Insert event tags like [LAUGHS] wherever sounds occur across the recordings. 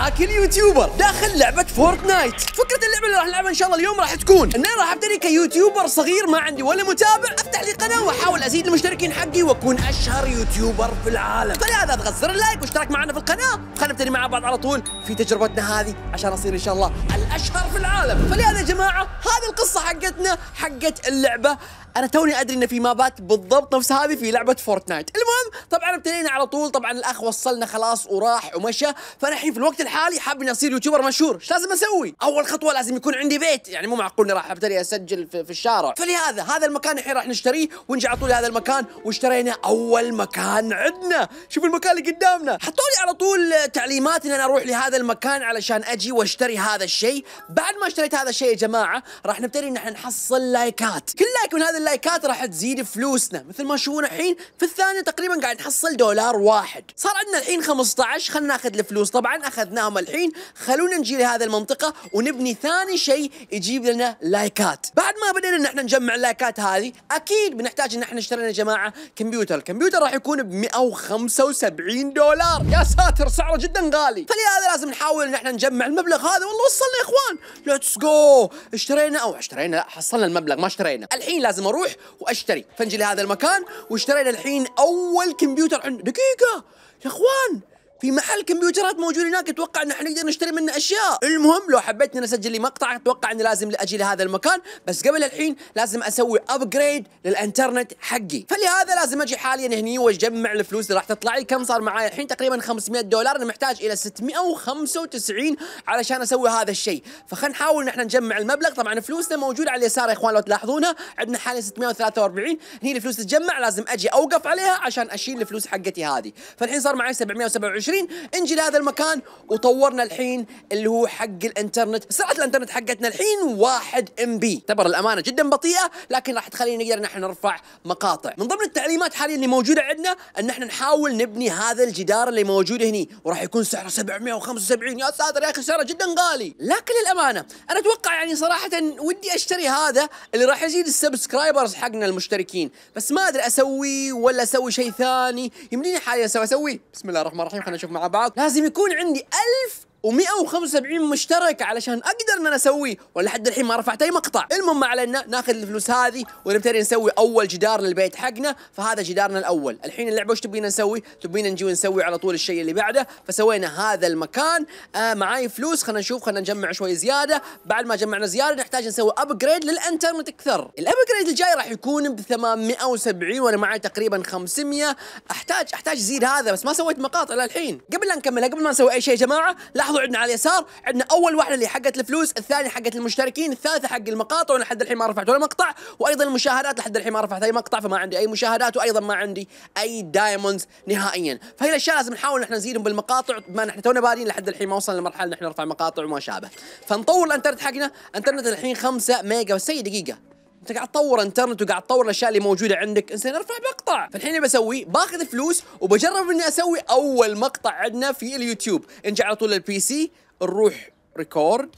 معاك اليوتيوبر داخل لعبه فورتنايت فكره اللعبه اللي راح نلعبها ان شاء الله اليوم راح تكون ان انا راح ابتدي كيوتيوبر صغير ما عندي ولا متابع افتح لي قناه واحاول ازيد المشتركين حقي واكون اشهر يوتيوبر في العالم فلهذا اضغط زر اللايك واشترك معنا في القناه خلينا نبتدي مع بعض على طول في تجربتنا هذه عشان اصير ان شاء الله الاشهر في العالم فلهذا يا جماعه هذه القصه حقتنا حقت اللعبه انا توني ادري ان في مابات بالضبط نفس هذه في لعبه فورتنايت المهم طبعا ابتدينا على طول طبعا الاخ وصلنا خلاص وراح ومشى فانا الحين في الوقت الحالي حاب اني اصير يوتيوبر مشهور ايش لازم اسوي اول خطوه لازم يكون عندي بيت يعني مو معقول اني راح ابتدي اسجل في, في الشارع فلهذا هذا المكان الحين راح نشتريه ونجي على طول هذا المكان واشترينا اول مكان عندنا شوف المكان اللي قدامنا حطوا لي على طول تعليمات ان انا اروح لهذا المكان علشان اجي واشتري هذا الشيء بعد ما اشتريت هذا الشيء يا جماعه راح نبتدي ان احنا نحصل لايكات كل لايك من هذا اللايكات راح تزيد فلوسنا مثل ما تشوفون الحين في الثانيه تقريبا قاعد نحصل دولار واحد صار عندنا الحين 15 خلينا ناخذ الفلوس طبعا اخذناهم الحين خلونا نجي لهذه المنطقه ونبني ثاني شيء يجيب لنا لايكات بعد ما بدينا ان احنا نجمع اللايكات هذه اكيد بنحتاج ان احنا اشترينا يا جماعه كمبيوتر الكمبيوتر راح يكون ب 175 دولار يا ساتر سعره جدا غالي فلهذا لازم نحاول ان احنا نجمع المبلغ هذا والله وصلنا يا اخوان ليتس جو اشترينا او اشترينا حصلنا المبلغ ما اشترينا الحين لازم واروح واشتري فنجي لهذا المكان واشترينا الحين اول كمبيوتر عندنا دقيقه يا اخوان في محل كمبيوترات موجود هناك اتوقع ان احنا نقدر نشتري منه اشياء المهم لو حبيت اني اسجل لي مقطع اتوقع اني لازم اجي لهذا المكان بس قبل الحين لازم اسوي ابجريد للانترنت حقي فلهذا لازم اجي حاليا هني واجمع الفلوس اللي راح تطلع لي كم صار معي الحين تقريبا 500 دولار انا محتاج الى 695 علشان اسوي هذا الشيء فخلينا نحاول ان احنا نجمع المبلغ طبعا فلوسنا موجوده على اليسار يا اخوان لو تلاحظونها عندنا حاليا 643 هني الفلوس تجمع لازم اجي اوقف عليها عشان اشيل الفلوس حقتي هذه فالحين صار معي 727 2020 نجي لهذا المكان وطورنا الحين اللي هو حق الانترنت سرعه الانترنت حقتنا الحين 1 ام بي تعتبر الامانه جدا بطيئه لكن راح تخلينا نقدر نحن نرفع مقاطع من ضمن التعليمات حاليا اللي موجوده عندنا ان احنا نحاول نبني هذا الجدار اللي موجود هنا وراح يكون سعره 775 يا ساتر يا اخي سعره جدا غالي لكن للامانه انا اتوقع يعني صراحه ودي اشتري هذا اللي راح يزيد السبسكرايبرز حقنا المشتركين بس ما ادري اسوي ولا اسوي شيء ثاني يمديني حاليا اسوي اسوي بسم الله الرحمن الرحيم خلينا نشوف مع بعض لازم يكون عندي ألف و175 مشترك علشان اقدر ان انا اسويه ولا حد الحين ما رفعت اي مقطع المهم ما علينا ناخذ الفلوس هذه ونبتدي نسوي اول جدار للبيت حقنا فهذا جدارنا الاول الحين اللعبه وش تبينا نسوي تبينا نجي ونسوي على طول الشيء اللي بعده فسوينا هذا المكان آه معاي فلوس خلينا نشوف خلينا نجمع شوي زياده بعد ما جمعنا زياده نحتاج نسوي ابجريد للانترنت اكثر الابجريد الجاي راح يكون ب 870 وانا معي تقريبا 500 احتاج احتاج زيد هذا بس ما سويت مقاطع للحين قبل لا نكملها قبل ما نسوي اي شيء يا جماعه لاحظوا عندنا على اليسار عندنا اول واحده اللي حقت الفلوس الثانيه حقت المشتركين الثالثه حق المقاطع وانا لحد الحين ما رفعت ولا مقطع وايضا المشاهدات لحد الحين ما رفعت اي مقطع فما عندي اي مشاهدات وايضا ما عندي اي دايموندز نهائيا فهي الاشياء لازم نحاول احنا نزيدهم بالمقاطع ما نحن تونا بادين لحد الحين ما وصلنا لمرحله ان احنا نرفع مقاطع وما شابه فنطور الانترنت حقنا انترنت الحين 5 ميجا بس دقيقه انت قاعد تطور انترنت وقاعد تطور الاشياء اللي موجوده عندك انزين ارفع مقطع فالحين بسوي باخذ فلوس وبجرب اني اسوي اول مقطع عندنا في اليوتيوب نجي على طول للبي سي نروح ريكورد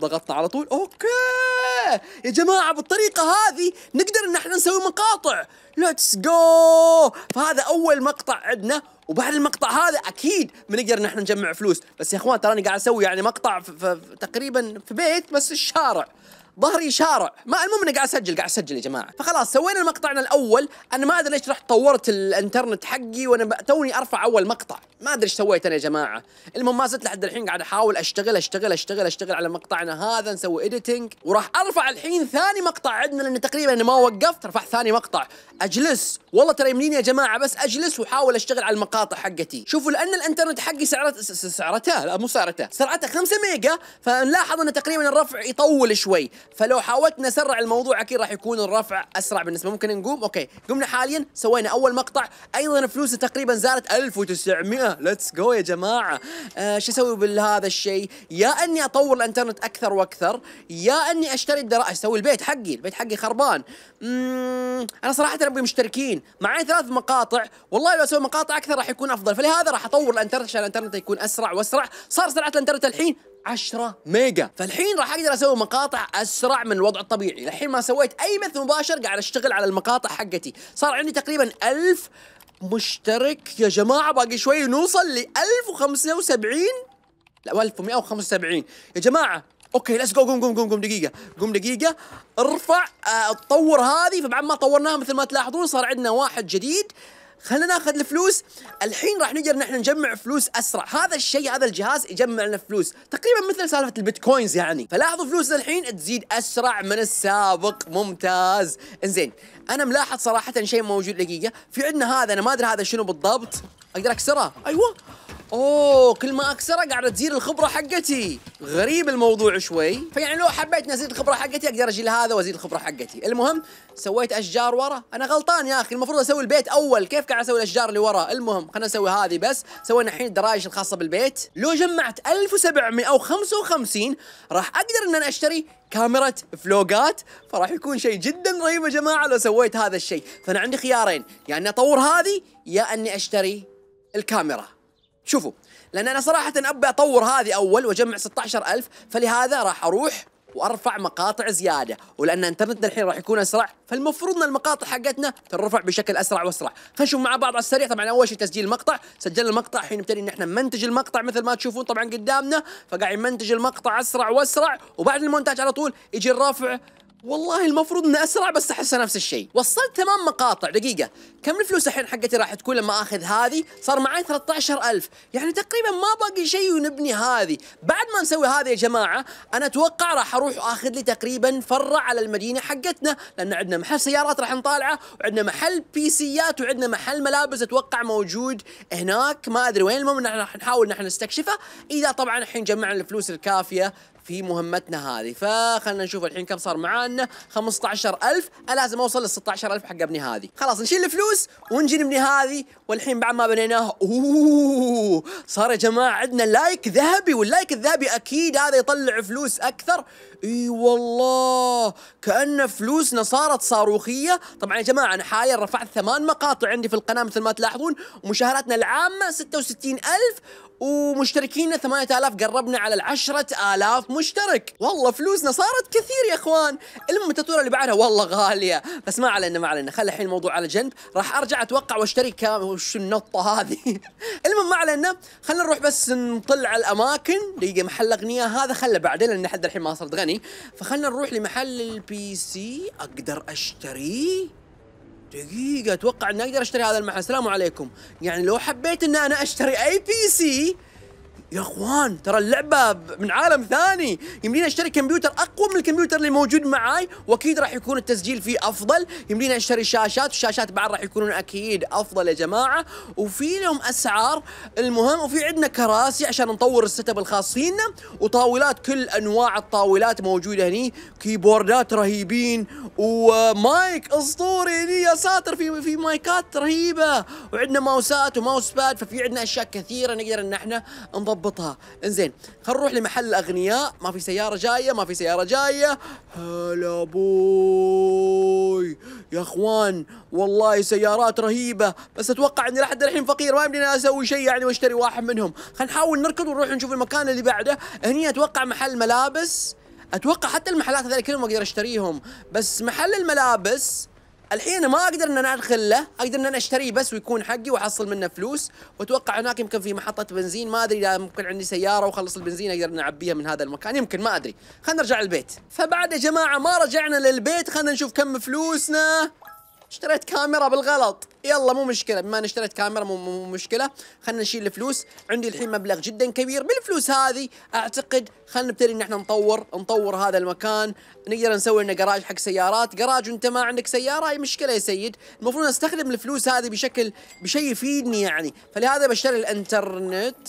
ضغطنا على طول اوكي يا جماعه بالطريقه هذه نقدر ان احنا نسوي مقاطع ليتس جو فهذا اول مقطع عندنا وبعد المقطع هذا اكيد بنقدر ان احنا نجمع فلوس بس يا اخوان تراني قاعد اسوي يعني مقطع في تقريبا في بيت بس الشارع ظهري شارع ما المهم اني قاعد اسجل قاعد اسجل يا جماعه فخلاص سوينا مقطعنا الاول انا ما ادري ليش رحت طورت الانترنت حقي وانا توني ارفع اول مقطع ما ادري ايش سويت انا يا جماعه المهم ما زلت لحد الحين قاعد احاول اشتغل اشتغل اشتغل اشتغل على مقطعنا هذا نسوي اديتنج وراح ارفع الحين ثاني مقطع عندنا لان تقريبا انا ما وقفت رفع ثاني مقطع اجلس والله ترى يمنين يا جماعه بس اجلس واحاول اشتغل على المقاطع حقتي شوفوا لان الانترنت حقي سعرته سعرته لا مو سعرته سرعته 5 ميجا فنلاحظ ان تقريبا الرفع يطول شوي فلو حاولت نسرع الموضوع اكيد راح يكون الرفع اسرع بالنسبه ممكن نقوم اوكي قمنا حاليا سوينا اول مقطع ايضا فلوسه تقريبا زادت 1900 ليتس جو يا جماعه آه شو اسوي بهذا الشيء يا اني اطور الانترنت اكثر واكثر يا اني اشتري الدراسه اسوي البيت حقي البيت حقي خربان مم. انا صراحه ابغي مشتركين معي ثلاث مقاطع والله لو اسوي مقاطع اكثر راح يكون افضل فلهذا راح اطور الانترنت عشان الانترنت يكون اسرع واسرع صار سرعه الانترنت الحين 10 ميجا فالحين راح اقدر اسوي مقاطع اسرع من الوضع الطبيعي الحين ما سويت اي بث مباشر قاعد اشتغل على المقاطع حقتي صار عندي تقريبا 1000 مشترك يا جماعة باقي شوي نوصل ل 1075 لا 1175 يا جماعة اوكي ليتس جو قوم قوم قوم قوم دقيقة قوم دقيقة ارفع اه تطور هذه فبعد ما طورناها مثل ما تلاحظون صار عندنا واحد جديد خلينا ناخذ الفلوس الحين راح نقدر نحن نجمع فلوس اسرع هذا الشيء هذا الجهاز يجمع لنا فلوس تقريبا مثل سالفه البيتكوينز يعني فلاحظوا فلوسنا الحين تزيد اسرع من السابق ممتاز انزين انا ملاحظ صراحه شيء موجود دقيقه في عندنا هذا انا ما ادري هذا شنو بالضبط اقدر اكسره ايوه اوه كل ما اكسره قاعده تزيد الخبره حقتي غريب الموضوع شوي فيعني لو حبيت ازيد الخبره حقتي اقدر اجي لهذا وازيد الخبره حقتي المهم سويت اشجار ورا انا غلطان يا اخي المفروض اسوي البيت اول كيف قاعد اسوي الاشجار اللي ورا المهم خلنا نسوي هذه بس سوينا الحين الدرايش الخاصه بالبيت لو جمعت 1755 راح اقدر ان انا اشتري كاميرا فلوقات فراح يكون شيء جدا رهيب يا جماعه لو سويت هذا الشيء فانا عندي خيارين يا يعني اني اطور هذه يا اني اشتري الكاميرا شوفوا لان انا صراحه ابي اطور هذه اول واجمع 16000 فلهذا راح اروح وارفع مقاطع زياده ولان انترنتنا الحين راح يكون اسرع فالمفروض ان المقاطع حقتنا تنرفع بشكل اسرع واسرع خلينا نشوف مع بعض على السريع طبعا اول شيء تسجيل المقطع سجلنا المقطع الحين نبتدي ان احنا نمنتج المقطع مثل ما تشوفون طبعا قدامنا فقاعد نمنتج المقطع اسرع واسرع وبعد المونتاج على طول يجي الرفع والله المفروض اني اسرع بس احس نفس الشيء وصلت ثمان مقاطع دقيقه كم الفلوس الحين حقتي راح تكون لما اخذ هذه صار معي 13000 يعني تقريبا ما باقي شيء ونبني هذه بعد ما نسوي هذه يا جماعه انا اتوقع راح اروح اخذ لي تقريبا فره على المدينه حقتنا لان عندنا محل سيارات راح نطالعه وعندنا محل بيسيات وعندنا محل ملابس اتوقع موجود هناك ما ادري وين المهم راح نحاول نحن نستكشفه اذا طبعا الحين جمعنا الفلوس الكافيه في مهمتنا هذه فخلنا نشوف الحين كم صار معانا 15000 انا لازم اوصل لل 16000 حق ابني هذه خلاص نشيل الفلوس ونجي نبني هذه والحين بعد ما بنيناها اوه صار يا جماعه عندنا لايك ذهبي واللايك الذهبي اكيد هذا يطلع فلوس اكثر اي والله كان فلوسنا صارت صاروخيه طبعا يا جماعه انا حاليا رفعت ثمان مقاطع عندي في القناه مثل ما تلاحظون ومشاهداتنا العامه 66000 ومشتركينا 8000 قربنا على ال 10000 مشترك والله فلوسنا صارت كثير يا اخوان المهم التطوير اللي بعدها والله غاليه بس ما علينا ما علينا خلي الحين الموضوع على جنب راح ارجع اتوقع واشتري كام وش النطه هذه [LAUGHS] المهم ما علينا خلينا نروح بس نطلع الاماكن دقيقه محل اغنياء هذا خله بعدين لان حد الحين ما صرت غني فخلنا نروح لمحل البي سي اقدر اشتريه دقيقة اتوقع اني اقدر اشتري هذا المحل، السلام عليكم، يعني لو حبيت ان انا اشتري اي بي سي يا اخوان ترى اللعبه من عالم ثاني يمدينا اشتري كمبيوتر اقوى من الكمبيوتر اللي موجود معاي واكيد راح يكون التسجيل فيه افضل يمدينا اشتري شاشات والشاشات بعد راح يكونون اكيد افضل يا جماعه وفي لهم اسعار المهم وفي عندنا كراسي عشان نطور السيت اب الخاص فينا وطاولات كل انواع الطاولات موجوده هني كيبوردات رهيبين ومايك اسطوري هني يا ساتر في في مايكات رهيبه وعندنا ماوسات وماوس باد ففي عندنا اشياء كثيره نقدر ان احنا نضبط اضبطها انزين خلينا نروح لمحل الاغنياء ما في سياره جايه ما في سياره جايه هلا بوي يا اخوان والله سيارات رهيبه بس اتوقع اني لحد الحين فقير ما يمديني اسوي شيء يعني واشتري واحد منهم خلينا نحاول نركض ونروح نشوف المكان اللي بعده هني اتوقع محل ملابس اتوقع حتى المحلات هذول كلهم اقدر اشتريهم بس محل الملابس الحين ما اقدر ان انا له اقدر ان انا اشتريه بس ويكون حقي واحصل منه فلوس واتوقع هناك يمكن في محطه بنزين ما ادري اذا ممكن عندي سياره واخلص البنزين اقدر ان اعبيها من هذا المكان يمكن ما ادري خلينا نرجع البيت فبعد يا جماعه ما رجعنا للبيت خلينا نشوف كم فلوسنا اشتريت كاميرا بالغلط يلا مو مشكله بما اني اشتريت كاميرا مو, مو مشكله خلينا نشيل الفلوس عندي الحين مبلغ جدا كبير بالفلوس هذه اعتقد خلينا نبتدي ان احنا نطور نطور هذا المكان نقدر نسوي لنا جراج حق سيارات جراج وانت ما عندك سياره اي مشكله يا سيد المفروض استخدم الفلوس هذه بشكل بشيء يفيدني يعني فلهذا بشتري الانترنت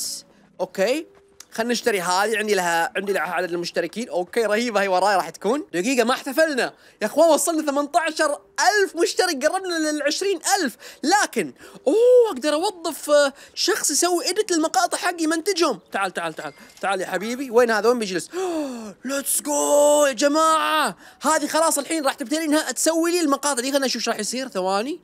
اوكي خلينا نشتري هذه عندي لها عندي لها عدد المشتركين اوكي رهيبه هي وراي راح تكون دقيقه ما احتفلنا يا اخوان وصلنا 18 ألف مشترك قربنا لل 20 ألف لكن اوه اقدر اوظف آه، شخص يسوي اديت للمقاطع حقي منتجهم تعال تعال تعال تعال يا حبيبي وين هذا وين بيجلس ليتس [GASPS] جو يا جماعه هذه خلاص الحين راح تبتدي انها تسوي لي المقاطع دي خلينا نشوف ايش راح يصير ثواني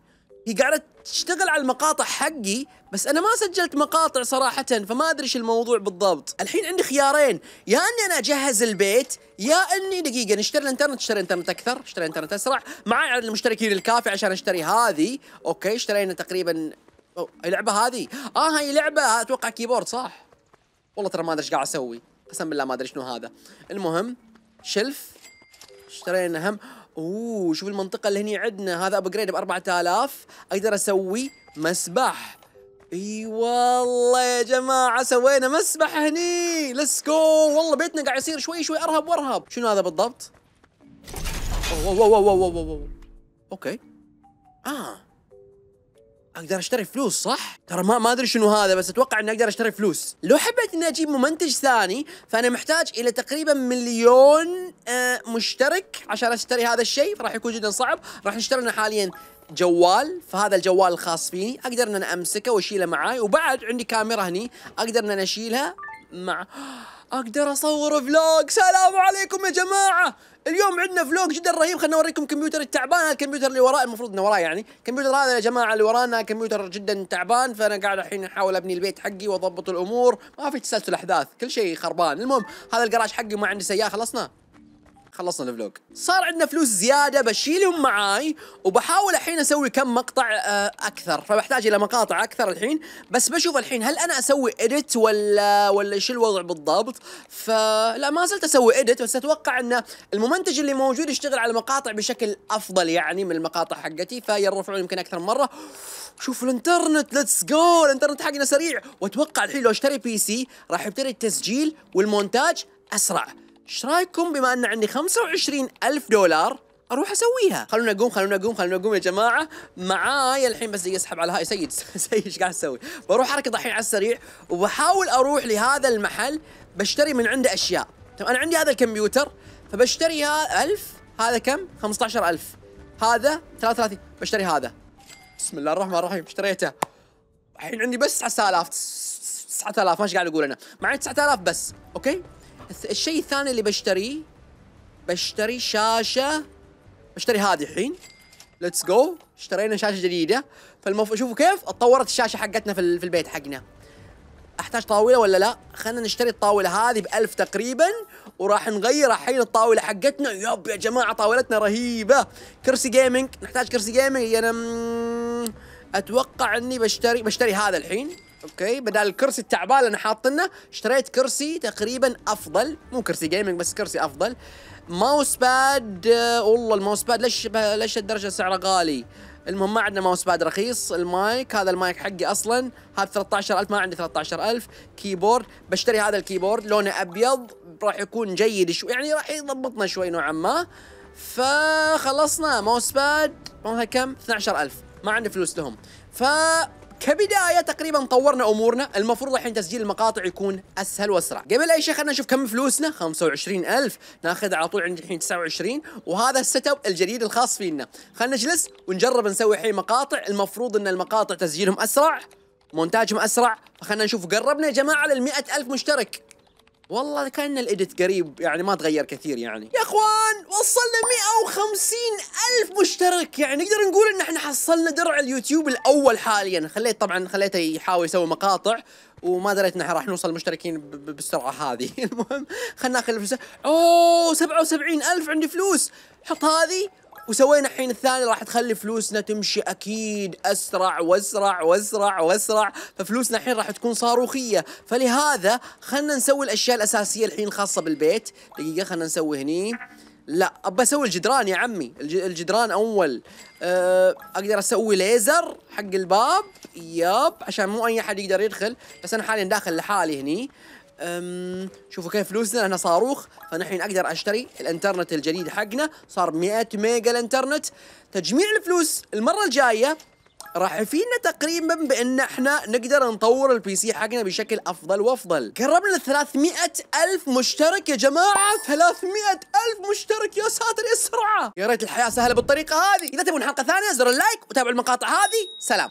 هي قاعدة تشتغل على المقاطع حقي بس أنا ما سجلت مقاطع صراحة فما أدري إيش الموضوع بالضبط الحين عندي خيارين يا أني أنا أجهز البيت يا أني دقيقة نشتري الإنترنت اشتري إنترنت أكثر اشتري إنترنت أسرع معي عدد المشتركين الكافي عشان أشتري هذه أوكي اشترينا تقريبا أوه. اللعبة هذه آه هي لعبة أتوقع كيبورد صح والله ترى ما أدري إيش قاعد أسوي قسم بالله ما أدري شنو هذا المهم شلف اشترينا هم اوه شوف المنطقه اللي هني عندنا هذا ابجريد ب 4000 اقدر اسوي مسبح اي والله يا جماعه سوينا مسبح هني ليتس جو والله بيتنا قاعد يصير شوي شوي ارهب وارهب شنو هذا بالضبط اوه اوه اوه اوه اوه اوه اوكي اه اقدر اشتري فلوس صح؟ ترى ما ما ادري شنو هذا بس اتوقع اني اقدر اشتري فلوس. لو حبيت اني اجيب ممنتج ثاني فانا محتاج الى تقريبا مليون آه مشترك عشان اشتري هذا الشيء فراح يكون جدا صعب، راح نشتري لنا حاليا جوال فهذا الجوال الخاص فيني اقدر ان انا امسكه واشيله معاي وبعد عندي كاميرا هني اقدر ان انا اشيلها مع اقدر اصور فلوج سلام عليكم يا جماعه اليوم عندنا فلوق جدا رهيب خليني اوريكم كمبيوتر التعبان هذا الكمبيوتر اللي وراه المفروض انه وراه يعني الكمبيوتر هذا يا جماعه اللي ورانا كمبيوتر جدا تعبان فانا قاعد الحين احاول ابني البيت حقي واضبط الامور ما في تسلسل احداث كل شيء خربان المهم هذا الجراج حقي ما عندي سياره خلصنا خلصنا الفلوج صار عندنا فلوس زياده بشيلهم معاي وبحاول الحين اسوي كم مقطع آه، اكثر فبحتاج الى مقاطع اكثر الحين بس بشوف الحين هل انا اسوي اديت ولا ولا ايش الوضع بالضبط فلا ما زلت اسوي اديت بس اتوقع ان الممنتج اللي موجود يشتغل على المقاطع بشكل افضل يعني من المقاطع حقتي فيرفعون يمكن اكثر من مره شوف الانترنت ليتس جو الانترنت حقنا سريع واتوقع الحين لو اشتري بي سي راح يبتدي التسجيل والمونتاج اسرع ايش رايكم بما ان عندي 25 ألف دولار اروح اسويها خلونا نقوم خلونا نقوم خلونا نقوم يا جماعه معاي الحين بس دقيقه اسحب على هاي سيد [LAUGHS] سيد ايش قاعد تسوي بروح اركض الحين على السريع وبحاول اروح لهذا المحل بشتري من عنده اشياء طب انا عندي هذا الكمبيوتر فبشتري ها 1000 هذا كم 15000 هذا 33 بشتري هذا بسم الله الرحمن الرحيم اشتريته الحين عندي بس 9000 9000 ايش قاعد اقول انا معي 9000 بس اوكي الشيء الثاني اللي بشتريه بشتري شاشه بشتري هذه الحين ليتس جو اشترينا شاشه جديده فالمفروض شوفوا كيف اتطورت الشاشه حقتنا في, في البيت حقنا احتاج طاوله ولا لا خلينا نشتري الطاوله هذه ب1000 تقريبا وراح نغير الحين الطاوله حقتنا يب يا جماعه طاولتنا رهيبه كرسي جيمنج نحتاج كرسي جيمنج انا م... اتوقع اني بشتري بشتري هذا الحين اوكي بدل الكرسي التعبان اللي انا حاطنه اشتريت كرسي تقريبا افضل مو كرسي جيمنج بس كرسي افضل ماوس باد آه، والله الماوس باد ليش ليش الدرجه سعره غالي المهم ما عندنا ماوس باد رخيص المايك هذا المايك حقي اصلا هذا 13000 ما عندي 13000 كيبورد بشتري هذا الكيبورد لونه ابيض راح يكون جيد شوي يعني راح يضبطنا شوي نوعا ما فخلصنا ماوس باد كم 12000 ما عندي فلوس لهم ف كبدايه تقريبا طورنا امورنا المفروض الحين تسجيل المقاطع يكون اسهل واسرع قبل اي شيء خلينا نشوف كم فلوسنا 25000 ناخذ على طول عند الحين 29 وهذا السيت اب الجديد الخاص فينا خلينا نجلس ونجرب نسوي الحين مقاطع المفروض ان المقاطع تسجيلهم اسرع مونتاجهم اسرع فخلنا نشوف قربنا يا جماعه لل ألف مشترك والله كان الايديت قريب يعني ما تغير كثير يعني يا اخوان وصلنا 150 الف مشترك يعني نقدر نقول ان احنا حصلنا درع اليوتيوب الاول حاليا خليت طبعا خليته يحاول يسوي مقاطع وما دريت انه راح نوصل مشتركين بالسرعه هذه [LAUGHS] المهم خلينا ناخذ الفلوس اوه 77 الف عندي فلوس حط هذه وسوينا الحين الثاني راح تخلي فلوسنا تمشي اكيد اسرع واسرع واسرع واسرع ففلوسنا الحين راح تكون صاروخيه فلهذا خلنا نسوي الاشياء الاساسيه الحين خاصه بالبيت دقيقه خلنا نسوي هني لا ابى اسوي الجدران يا عمي الجدران اول أه، اقدر اسوي ليزر حق الباب ياب عشان مو اي احد يقدر يدخل بس انا حاليا داخل لحالي هني شوفوا كيف فلوسنا انا صاروخ فنحن اقدر اشتري الانترنت الجديد حقنا صار 100 ميجا الانترنت تجميع الفلوس المره الجايه راح يفيدنا تقريبا بان احنا نقدر نطور البي سي حقنا بشكل افضل وافضل قربنا ل 300 الف مشترك يا جماعه 300 الف مشترك يا ساتر يا السرعه يا ريت الحياه سهله بالطريقه هذه اذا تبون حلقه ثانيه زر اللايك وتابعوا المقاطع هذه سلام